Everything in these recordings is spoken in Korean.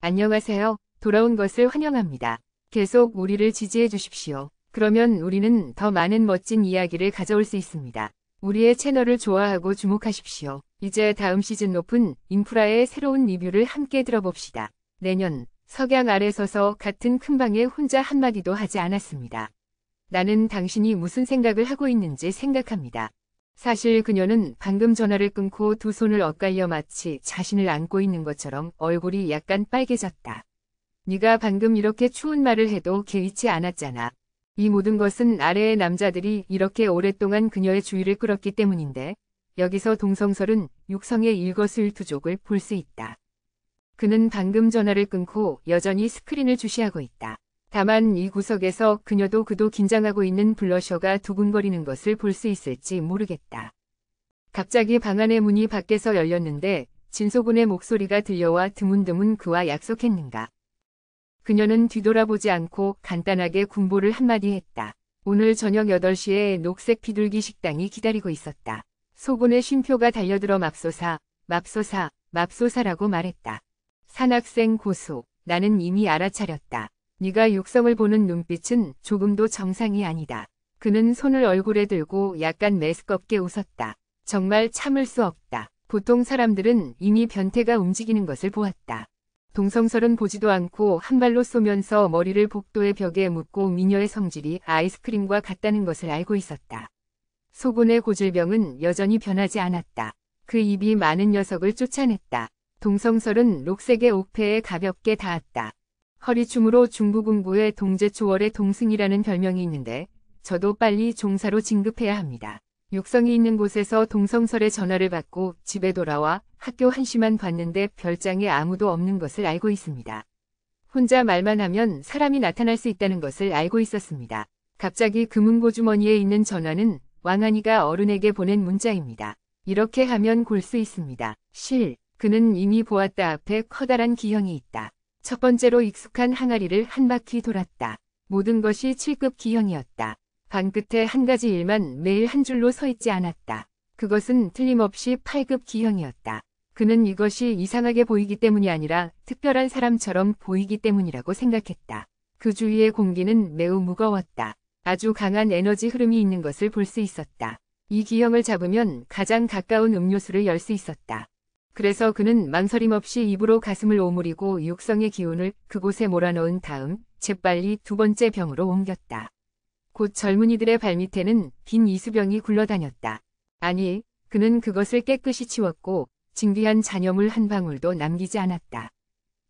안녕하세요. 돌아온 것을 환영합니다. 계속 우리를 지지해 주십시오. 그러면 우리는 더 많은 멋진 이야기를 가져올 수 있습니다. 우리의 채널을 좋아하고 주목하십시오. 이제 다음 시즌 높은 인프라의 새로운 리뷰를 함께 들어봅시다. 내년 석양 아래 서서 같은 큰 방에 혼자 한마디도 하지 않았습니다. 나는 당신이 무슨 생각을 하고 있는지 생각합니다. 사실 그녀는 방금 전화를 끊고 두 손을 엇갈려 마치 자신을 안고 있는 것처럼 얼굴이 약간 빨개졌다. 네가 방금 이렇게 추운 말을 해도 개의치 않았잖아. 이 모든 것은 아래의 남자들이 이렇게 오랫동안 그녀의 주의를 끌었기 때문인데 여기서 동성설은 육성의 일거수일투족을 볼 수 있다. 그는 방금 전화를 끊고 여전히 스크린을 주시하고 있다. 다만 이 구석에서 그녀도 그도 긴장하고 있는 블러셔가 두근거리는 것을 볼 수 있을지 모르겠다. 갑자기 방 안의 문이 밖에서 열렸는데 진소곤의 목소리가 들려와 드문드문 그와 약속했는가. 그녀는 뒤돌아보지 않고 간단하게 군보를 한마디 했다. 오늘 저녁 8시에 녹색 비둘기 식당이 기다리고 있었다. 소곤의 쉼표가 달려들어 맙소사, 맙소사, 맙소사라고 말했다. 산학생 고소, 나는 이미 알아차렸다. 네가 육성을 보는 눈빛은 조금도 정상이 아니다. 그는 손을 얼굴에 들고 약간 매스껍게 웃었다. 정말 참을 수 없다. 보통 사람들은 이미 변태가 움직이는 것을 보았다. 동성설은 보지도 않고 한 발로 쏘면서 머리를 복도의 벽에 묻고 미녀의 성질이 아이스크림과 같다는 것을 알고 있었다. 소곤의 고질병은 여전히 변하지 않았다. 그 입이 많은 녀석을 쫓아냈다. 동성설은 록색의 옥패에 가볍게 닿았다. 허리춤으로 중부군부의 동제초월의 동승이라는 별명이 있는데 저도 빨리 종사로 진급해야 합니다. 육성이 있는 곳에서 동성설의 전화를 받고 집에 돌아와 학교 한시만 봤는데 별장에 아무도 없는 것을 알고 있습니다. 혼자 말만 하면 사람이 나타날 수 있다는 것을 알고 있었습니다. 갑자기 금은고주머니에 있는 전화는 왕한이가 어른에게 보낸 문자입니다. 이렇게 하면 골 수 있습니다. 실, 그는 이미 보았다 앞에 커다란 기형이 있다. 첫 번째로 익숙한 항아리를 한 바퀴 돌았다. 모든 것이 7급 기형이었다. 방 끝에 한 가지 일만 매일 한 줄로 서 있지 않았다. 그것은 틀림없이 8급 기형이었다. 그는 이것이 이상하게 보이기 때문이 아니라 특별한 사람처럼 보이기 때문이라고 생각했다. 그 주위의 공기는 매우 무거웠다. 아주 강한 에너지 흐름이 있는 것을 볼 수 있었다. 이 기형을 잡으면 가장 가까운 음료수를 열 수 있었다. 그래서 그는 망설임 없이 입으로 가슴을 오므리고 육성의 기운을 그곳에 몰아넣은 다음 재빨리 두 번째 병으로 옮겼다. 곧 젊은이들의 발밑에는 빈 이수병이 굴러다녔다. 아니, 그는 그것을 깨끗이 치웠고 진귀한 잔여물 한 방울도 남기지 않았다.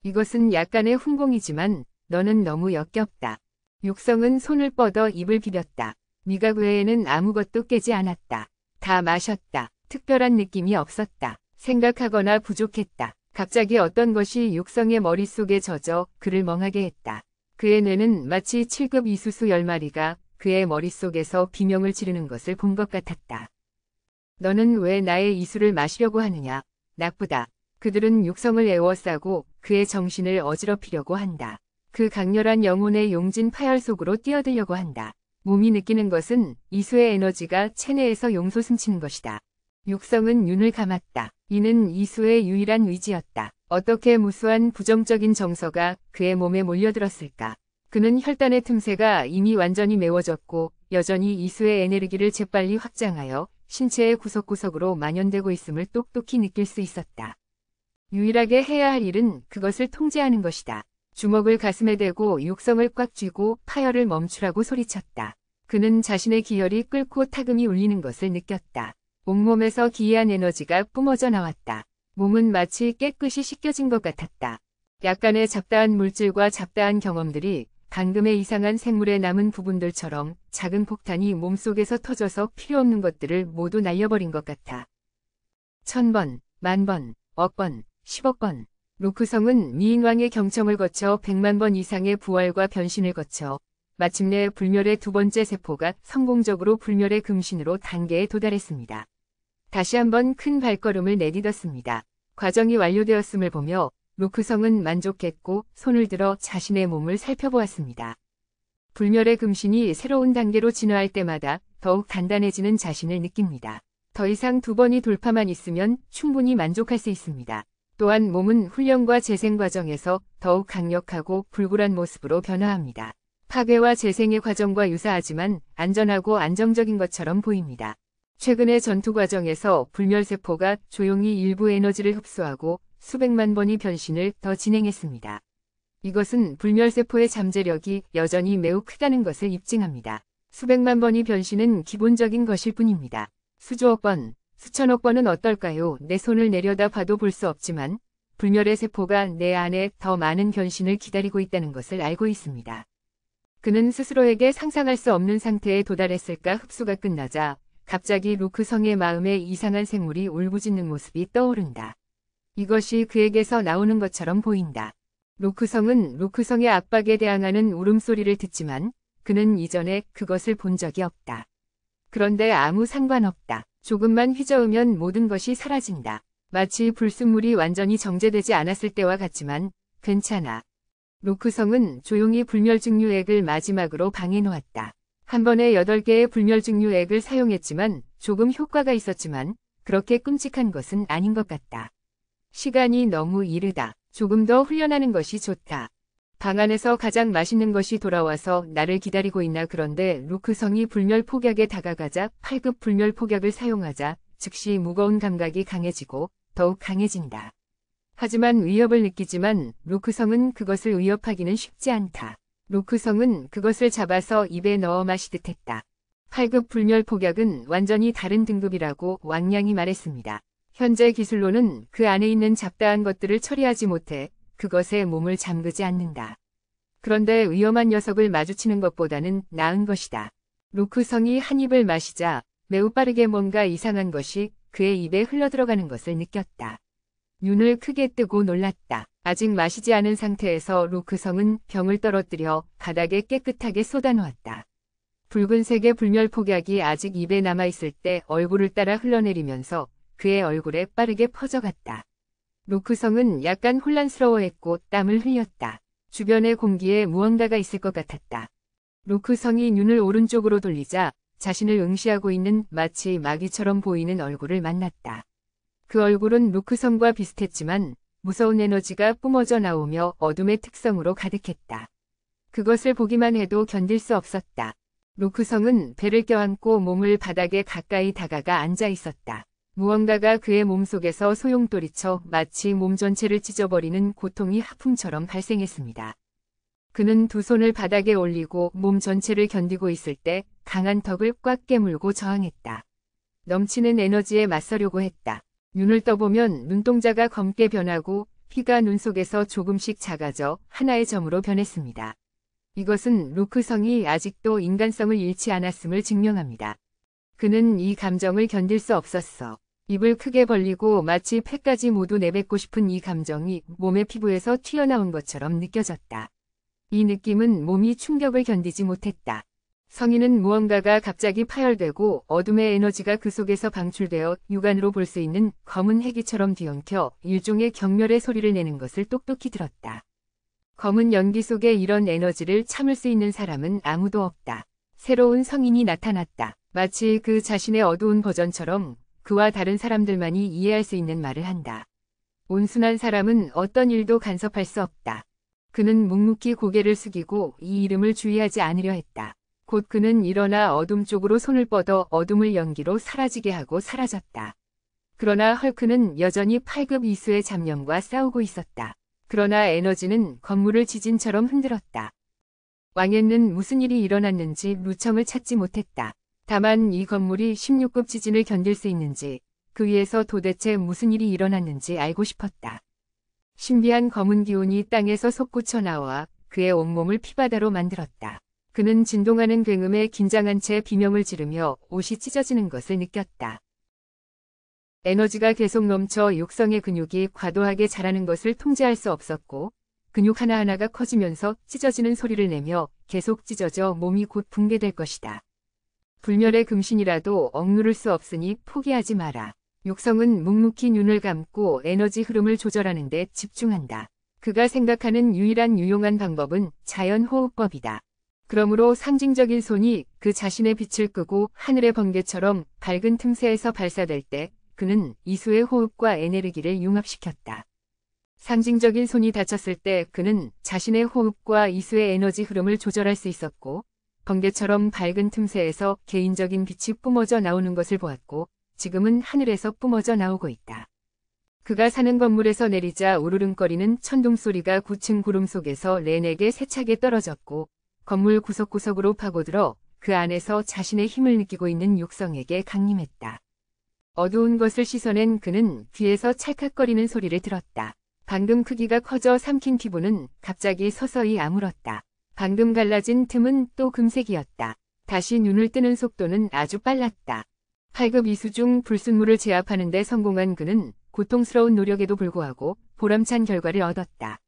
이것은 약간의 훈공이지만 너는 너무 역겹다. 육성은 손을 뻗어 입을 비볐다. 미각 외에는 아무것도 깨지 않았다. 다 마셨다. 특별한 느낌이 없었다. 생각하거나 부족했다. 갑자기 어떤 것이 육성의 머릿속에 젖어 그를 멍하게 했다. 그의 뇌는 마치 7급 이수수 10마리가 그의 머릿속에서 비명을 지르는 것을 본 것 같았다. 너는 왜 나의 이수를 마시려고 하느냐? 나쁘다. 그들은 육성을 애워싸고 그의 정신을 어지럽히려고 한다. 그 강렬한 영혼의 용진 파열 속으로 뛰어들려고 한다. 몸이 느끼는 것은 이수의 에너지가 체내에서 용솟음치는 것이다. 육성은 윤을 감았다. 이는 이수의 유일한 의지였다. 어떻게 무수한 부정적인 정서가 그의 몸에 몰려들었을까. 그는 혈단의 틈새가 이미 완전히 메워졌고 여전히 이수의 에너기를 재빨리 확장하여 신체의 구석구석으로 만연되고 있음을 똑똑히 느낄 수 있었다. 유일하게 해야 할 일은 그것을 통제하는 것이다. 주먹을 가슴에 대고 육성을 꽉 쥐고 파열을 멈추라고 소리쳤다. 그는 자신의 기혈이 끓고 타금이 울리는 것을 느꼈다. 온몸에서 기이한 에너지가 뿜어져 나왔다. 몸은 마치 깨끗이 씻겨진 것 같았다. 약간의 잡다한 물질과 잡다한 경험들이 방금의 이상한 생물의 남은 부분들처럼 작은 폭탄이 몸속에서 터져서 필요없는 것들을 모두 날려버린 것 같아. 천번, 만번, 억번, 십억번. 로크성은 미인왕의 경청을 거쳐 백만번 이상의 부활과 변신을 거쳐 마침내 불멸의 두 번째 세포가 성공적으로 불멸의 금신으로 단계에 도달했습니다. 다시 한번 큰 발걸음을 내딛었습니다. 과정이 완료되었음을 보며 루크성은 만족했고 손을 들어 자신의 몸을 살펴보았습니다. 불멸의 금신이 새로운 단계로 진화할 때마다 더욱 단단해지는 자신을 느낍니다. 더 이상 두 번이 돌파만 있으면 충분히 만족할 수 있습니다. 또한 몸은 훈련과 재생 과정에서 더욱 강력하고 불굴한 모습으로 변화합니다. 파괴와 재생의 과정과 유사하지만 안전하고 안정적인 것처럼 보입니다. 최근의 전투 과정에서 불멸세포가 조용히 일부 에너지를 흡수하고 수백만 번이 변신을 더 진행했습니다. 이것은 불멸세포의 잠재력이 여전히 매우 크다는 것을 입증합니다. 수백만 번이 변신은 기본적인 것일 뿐입니다. 수조억 번, 수천억 번은 어떨까요? 내 손을 내려다 봐도 볼 수 없지만 불멸의 세포가 내 안에 더 많은 변신을 기다리고 있다는 것을 알고 있습니다. 그는 스스로에게 상상할 수 없는 상태에 도달했을까 흡수가 끝나자 갑자기 루크성의 마음에 이상한 생물이 울부짖는 모습이 떠오른다. 이것이 그에게서 나오는 것처럼 보인다. 루크성은루크성의 압박에 대항하는 울음소리를 듣지만 그는 이전에 그것을 본 적이 없다. 그런데 아무 상관없다. 조금만 휘저으면 모든 것이 사라진다. 마치 불순물이 완전히 정제되지 않았을 때와 같지만 괜찮아. 루크성은 조용히 불멸증류액을 마지막으로 방해 놓았다. 한 번에 8개의 불멸증류액을 사용했지만 조금 효과가 있었지만 그렇게 끔찍한 것은 아닌 것 같다. 시간이 너무 이르다. 조금 더 훈련하는 것이 좋다. 방 안에서 가장 맛있는 것이 돌아와서 나를 기다리고 있나 그런데 루크성이 불멸 폭약에 다가가자 8급 불멸 폭약을 사용하자 즉시 무거운 감각이 강해지고 더욱 강해진다. 하지만 위협을 느끼지만 루크성은 그것을 위협하기는 쉽지 않다. 로크성은 그것을 잡아서 입에 넣어 마시듯 했다. 8급 불멸 폭약은 완전히 다른 등급이라고 왕량이 말했습니다. 현재 기술로는 그 안에 있는 잡다한 것들을 처리하지 못해 그것에 몸을 잠그지 않는다. 그런데 위험한 녀석을 마주치는 것보다는 나은 것이다. 로크성이 한 입을 마시자 매우 빠르게 뭔가 이상한 것이 그의 입에 흘러들어가는 것을 느꼈다. 눈을 크게 뜨고 놀랐다. 아직 마시지 않은 상태에서 루크성은 병을 떨어뜨려 바닥에 깨끗하게 쏟아놓았다. 붉은색의 불멸 폭약이 아직 입에 남아있을 때 얼굴을 따라 흘러내리면서 그의 얼굴에 빠르게 퍼져갔다. 루크성은 약간 혼란스러워했고 땀을 흘렸다. 주변의 공기에 무언가가 있을 것 같았다. 루크성이 눈을 오른쪽으로 돌리자 자신을 응시하고 있는 마치 마귀처럼 보이는 얼굴을 만났다. 그 얼굴은 루크섬과 비슷했지만 무서운 에너지가 뿜어져 나오며 어둠의 특성으로 가득했다. 그것을 보기만 해도 견딜 수 없었다. 루크성은 배를 껴안고 몸을 바닥에 가까이 다가가 앉아 있었다. 무언가가 그의 몸속에서 소용돌이쳐 마치 몸 전체를 찢어버리는 고통이 하품처럼 발생했습니다. 그는 두 손을 바닥에 올리고 몸 전체를 견디고 있을 때 강한 턱을 꽉 깨물고 저항했다. 넘치는 에너지에 맞서려고 했다. 눈을 떠보면 눈동자가 검게 변하고 피가 눈 속에서 조금씩 작아져 하나의 점으로 변했습니다. 이것은 루크성이 아직도 인간성을 잃지 않았음을 증명합니다. 그는 이 감정을 견딜 수 없었어. 입을 크게 벌리고 마치 폐까지 모두 내뱉고 싶은 이 감정이 몸의 피부에서 튀어나온 것처럼 느껴졌다. 이 느낌은 몸이 충격을 견디지 못했다. 성인은 무언가가 갑자기 파열되고 어둠의 에너지가 그 속에서 방출되어 육안으로 볼 수 있는 검은 해기처럼 뒤엉켜 일종의 경멸의 소리를 내는 것을 똑똑히 들었다. 검은 연기 속에 이런 에너지를 참을 수 있는 사람은 아무도 없다. 새로운 성인이 나타났다. 마치 그 자신의 어두운 버전처럼 그와 다른 사람들만이 이해할 수 있는 말을 한다. 온순한 사람은 어떤 일도 간섭할 수 없다. 그는 묵묵히 고개를 숙이고 이 이름을 주의하지 않으려 했다. 곧 그는 일어나 어둠 쪽으로 손을 뻗어 어둠을 연기로 사라지게 하고 사라졌다. 그러나 헐크는 여전히 8급 이수의 잡념과 싸우고 있었다. 그러나 에너지는 건물을 지진처럼 흔들었다. 왕에는 무슨 일이 일어났는지 루청을 찾지 못했다. 다만 이 건물이 16급 지진을 견딜 수 있는지 그 위에서 도대체 무슨 일이 일어났는지 알고 싶었다. 신비한 검은 기운이 땅에서 솟구쳐 나와 그의 온몸을 피바다로 만들었다. 그는 진동하는 굉음에 긴장한 채 비명을 지르며 옷이 찢어지는 것을 느꼈다. 에너지가 계속 넘쳐 육성의 근육이 과도하게 자라는 것을 통제할 수 없었고 근육 하나하나가 커지면서 찢어지는 소리를 내며 계속 찢어져 몸이 곧 붕괴될 것이다. 불멸의 금신이라도 억누를 수 없으니 포기하지 마라. 육성은 묵묵히 눈을 감고 에너지 흐름을 조절하는 데 집중한다. 그가 생각하는 유일한 유용한 방법은 자연 호흡법이다. 그러므로 상징적인 손이 그 자신의 빛을 끄고 하늘의 번개처럼 밝은 틈새에서 발사될 때 그는 이수의 호흡과 에네르기를 융합시켰다. 상징적인 손이 다쳤을 때 그는 자신의 호흡과 이수의 에너지 흐름을 조절할 수 있었고 번개처럼 밝은 틈새에서 개인적인 빛이 뿜어져 나오는 것을 보았고 지금은 하늘에서 뿜어져 나오고 있다. 그가 사는 건물에서 내리자 우르릉거리는 천둥소리가 9층 구름 속에서 렌에게 세차게 떨어졌고 건물 구석구석으로 파고들어 그 안에서 자신의 힘을 느끼고 있는 육성에게 강림했다. 어두운 것을 씻어낸 그는 귀에서 찰칵거리는 소리를 들었다. 방금 크기가 커져 삼킨 피부는 갑자기 서서히 아물었다. 방금 갈라진 틈은 또 금색이었다. 다시 눈을 뜨는 속도는 아주 빨랐다. 8급 이수 중 불순물을 제압하는 데 성공한 그는 고통스러운 노력에도 불구하고 보람찬 결과를 얻었다.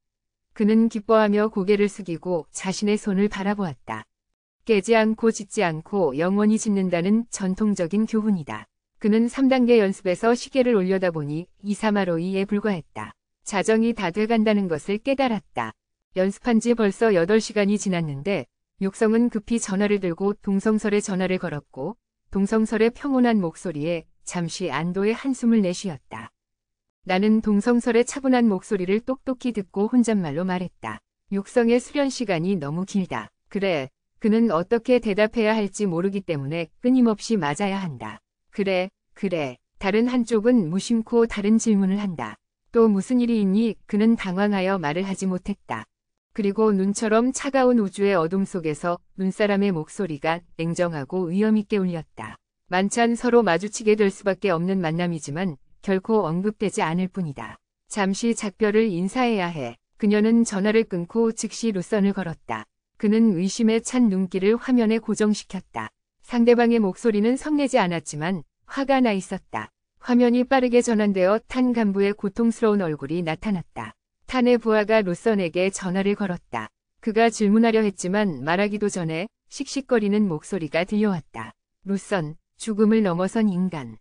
그는 기뻐하며 고개를 숙이고 자신의 손을 바라보았다. 깨지 않고 짓지 않고 영원히 짓는다는 전통적인 교훈이다. 그는 3단계 연습에서 시계를 올려다보니 2 3로2에 불과했다. 자정이 다 돼간다는 것을 깨달았다. 연습한 지 벌써 8시간이 지났는데 육성은 급히 전화를 들고 동성설에 전화를 걸었고 동성설의 평온한 목소리에 잠시 안도의 한숨을 내쉬었다. 나는 동성설의 차분한 목소리를 똑똑히 듣고 혼잣말로 말했다. 육성의 수련 시간이 너무 길다. 그래, 그는 어떻게 대답해야 할지 모르기 때문에 끊임없이 맞아야 한다. 그래, 그래. 다른 한쪽은 무심코 다른 질문을 한다. 또 무슨 일이 있니? 그는 당황하여 말을 하지 못했다. 그리고 눈처럼 차가운 우주의 어둠 속에서 눈사람의 목소리가 냉정하고 위험있게 울렸다. 만찬 서로 마주치게 될 수밖에 없는 만남이지만 결코 언급되지 않을 뿐이다. 잠시 작별을 인사해야 해. 그녀는 전화를 끊고 즉시 루선을 걸었다. 그는 의심에 찬 눈길을 화면에 고정시켰다. 상대방의 목소리는 성내지 않았지만 화가 나 있었다. 화면이 빠르게 전환되어 탄 간부의 고통스러운 얼굴이 나타났다. 탄의 부하가 루선에게 전화를 걸었다. 그가 질문하려 했지만 말하기도 전에 씩씩거리는 목소리가 들려왔다. 루선, 죽음을 넘어선 인간.